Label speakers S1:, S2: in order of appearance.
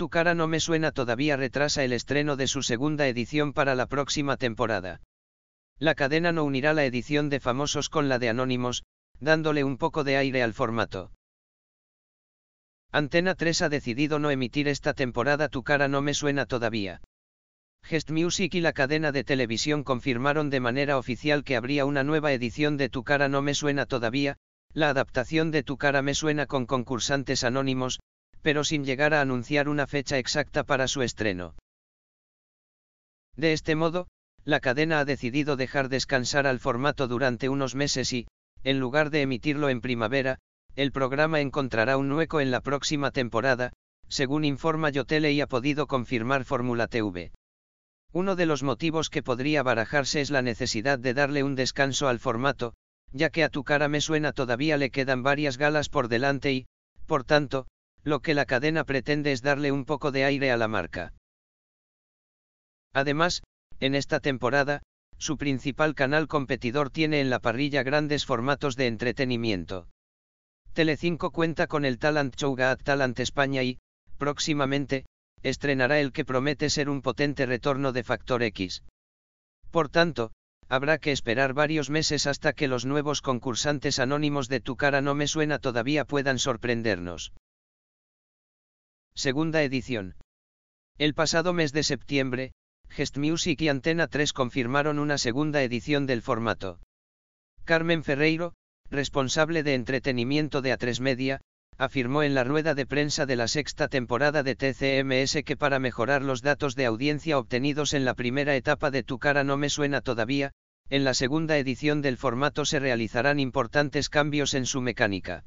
S1: Tu cara no me suena todavía retrasa el estreno de su segunda edición para la próxima temporada. La cadena no unirá la edición de famosos con la de anónimos, dándole un poco de aire al formato. Antena 3 ha decidido no emitir esta temporada Tu cara no me suena todavía. Gest Music y la cadena de televisión confirmaron de manera oficial que habría una nueva edición de Tu cara no me suena todavía, la adaptación de Tu cara me suena con concursantes anónimos, pero sin llegar a anunciar una fecha exacta para su estreno. De este modo, la cadena ha decidido dejar descansar al formato durante unos meses y, en lugar de emitirlo en primavera, el programa encontrará un hueco en la próxima temporada, según informa Yotele y ha podido confirmar Fórmula TV. Uno de los motivos que podría barajarse es la necesidad de darle un descanso al formato, ya que a tu cara me suena todavía le quedan varias galas por delante y, por tanto, lo que la cadena pretende es darle un poco de aire a la marca. Además, en esta temporada, su principal canal competidor tiene en la parrilla grandes formatos de entretenimiento. Telecinco cuenta con el Talent Show Gaat Talent España y, próximamente, estrenará el que promete ser un potente retorno de Factor X. Por tanto, habrá que esperar varios meses hasta que los nuevos concursantes anónimos de Tu cara no me suena todavía puedan sorprendernos. Segunda edición. El pasado mes de septiembre, Gest Music y Antena 3 confirmaron una segunda edición del formato. Carmen Ferreiro, responsable de entretenimiento de A3 Media, afirmó en la rueda de prensa de la sexta temporada de TCMS que para mejorar los datos de audiencia obtenidos en la primera etapa de Tu cara no me suena todavía, en la segunda edición del formato se realizarán importantes cambios en su mecánica.